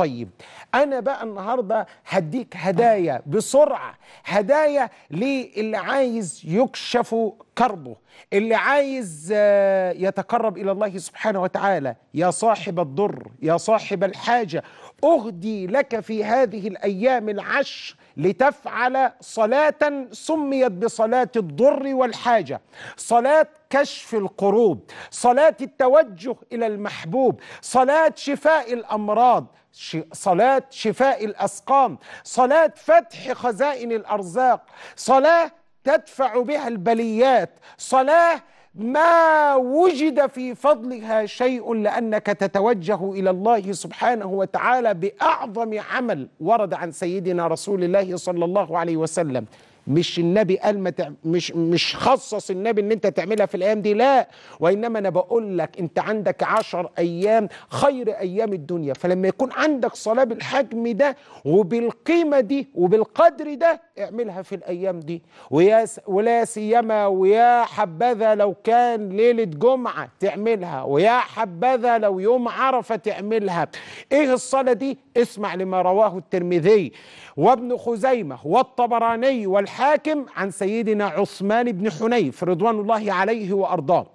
طيب انا بقى النهارده هديك هدايا بسرعه هدايا للي عايز يكشفوا قربه اللي عايز آه، يتقرب إلى الله سبحانه وتعالى يا صاحب الضر يا صاحب الحاجة أهدي لك في هذه الأيام العشر لتفعل صلاة سميت بصلاة الضر والحاجة صلاة كشف القروب صلاة التوجه إلى المحبوب صلاة شفاء الأمراض صلاة شفاء الأسقام صلاة فتح خزائن الأرزاق صلاة تدفع بها البليات صلاه ما وجد في فضلها شيء لانك تتوجه الى الله سبحانه وتعالى باعظم عمل ورد عن سيدنا رسول الله صلى الله عليه وسلم مش النبي قال ما مش مش خصص النبي ان انت تعملها في الايام دي لا وانما انا بقول لك انت عندك عشر ايام خير ايام الدنيا فلما يكون عندك صلاه بالحجم ده وبالقيمه دي وبالقدر ده اعملها في الايام دي ويا س... ولا سيما ويا حبذا لو كان ليله جمعه تعملها ويا حبذا لو يوم عرفه تعملها ايه الصلاه دي اسمع لما رواه الترمذي وابن خزيمه والطبراني وال الحاكم عن سيدنا عثمان بن حنيف رضوان الله عليه وأرضاه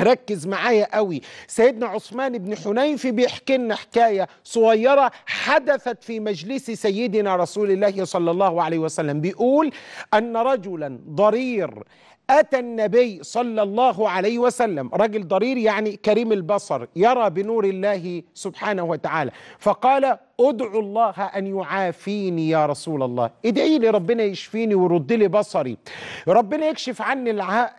ركز معايا قوي سيدنا عثمان بن حنيف بيحكي لنا حكاية صغيرة حدثت في مجلس سيدنا رسول الله صلى الله عليه وسلم بيقول أن رجلا ضرير أتى النبي صلى الله عليه وسلم رجل ضرير يعني كريم البصر يرى بنور الله سبحانه وتعالى فقال أدعو الله أن يعافيني يا رسول الله ادعي لي ربنا يشفيني ويرد لي بصري ربنا يكشف عني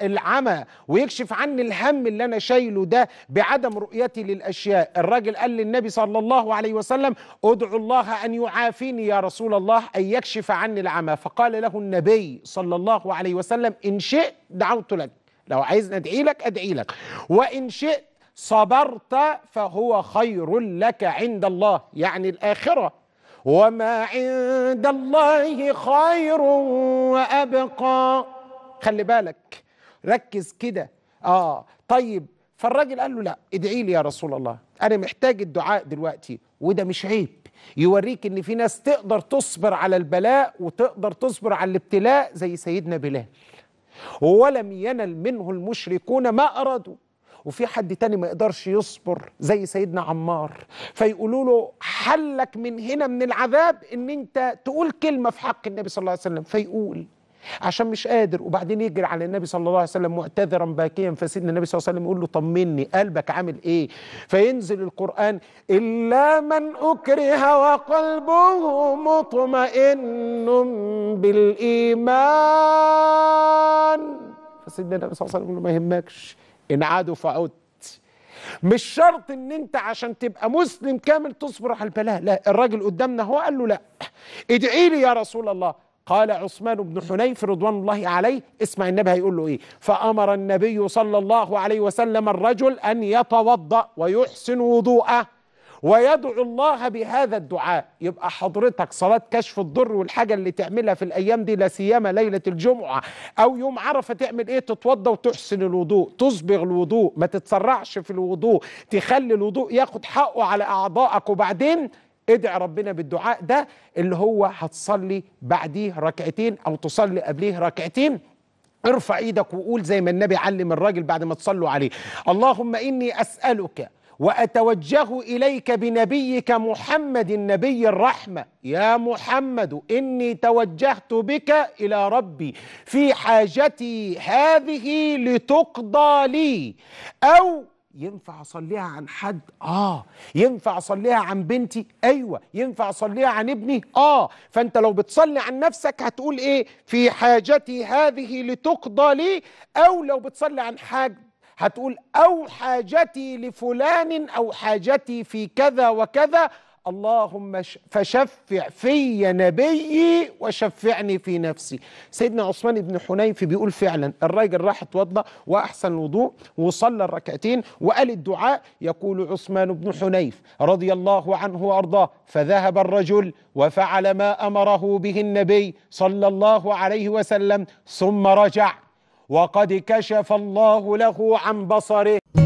العمى ويكشف عني الهم اللي أنا شايله ده بعدم رؤيتي للأشياء الراجل قال للنبي صلى الله عليه وسلم أدعو الله أن يعافيني يا رسول الله أن يكشف عني العمى فقال له النبي صلى الله عليه وسلم إن شئت دعوت لك لو عايز ادعي لك ادعي لك وان شئت صبرت فهو خير لك عند الله يعني الاخره وما عند الله خير وابقى خلي بالك ركز كده اه طيب فالراجل قال له لا ادعي لي يا رسول الله انا محتاج الدعاء دلوقتي وده مش عيب يوريك ان في ناس تقدر تصبر على البلاء وتقدر تصبر على الابتلاء زي سيدنا بلال ولم ينل منه المشركون ما أرادوا وفي حد تاني ما يقدرش يصبر زي سيدنا عمار فيقولوا له حلك من هنا من العذاب ان انت تقول كلمه في حق النبي صلى الله عليه وسلم فيقول عشان مش قادر وبعدين يجري على النبي صلى الله عليه وسلم معتذرا باكيا فسيدنا النبي صلى الله عليه وسلم يقول له طمني قلبك عامل ايه فينزل القرآن إلا من أكره وقلبه مطمئن بالإيمان فسيدنا النبي صلى الله عليه وسلم يقول له ما يهمكش إن عادوا فعد مش شرط ان انت عشان تبقى مسلم كامل تصبر على البلاء لا الراجل قدامنا هو قال له لا ادعي لي يا رسول الله قال عثمان بن حنيف رضوان الله عليه اسمع النبي هيقول له ايه فامر النبي صلى الله عليه وسلم الرجل ان يتوضا ويحسن وضوءه ويدعو الله بهذا الدعاء يبقى حضرتك صلاة كشف الضر والحاجة اللي تعملها في الأيام دي لا سيما ليلة الجمعة أو يوم عرفة تعمل إيه تتوضا وتحسن الوضوء تصبغ الوضوء ما تتسرعش في الوضوء تخلي الوضوء ياخد حقه على أعضائك وبعدين ادعي ربنا بالدعاء ده اللي هو هتصلي بعديه ركعتين او تصلي قبليه ركعتين ارفع ايدك وقول زي ما النبي علم الراجل بعد ما تصلوا عليه اللهم اني اسالك واتوجه اليك بنبيك محمد النبي الرحمه يا محمد اني توجهت بك الى ربي في حاجتي هذه لتقضى لي او ينفع اصليها عن حد اه ينفع اصليها عن بنتي ايوه ينفع اصليها عن ابني اه فانت لو بتصلي عن نفسك هتقول ايه في حاجتي هذه لتقضى لي او لو بتصلي عن حاج هتقول او حاجتي لفلان او حاجتي في كذا وكذا اللهم فشفع في نبيي وشفعني في نفسي سيدنا عثمان بن حنيف بيقول فعلا الراجل راح اتوضى واحسن الوضوء وصلى الركعتين وقال الدعاء يقول عثمان بن حنيف رضي الله عنه وارضاه فذهب الرجل وفعل ما امره به النبي صلى الله عليه وسلم ثم رجع وقد كشف الله له عن بصره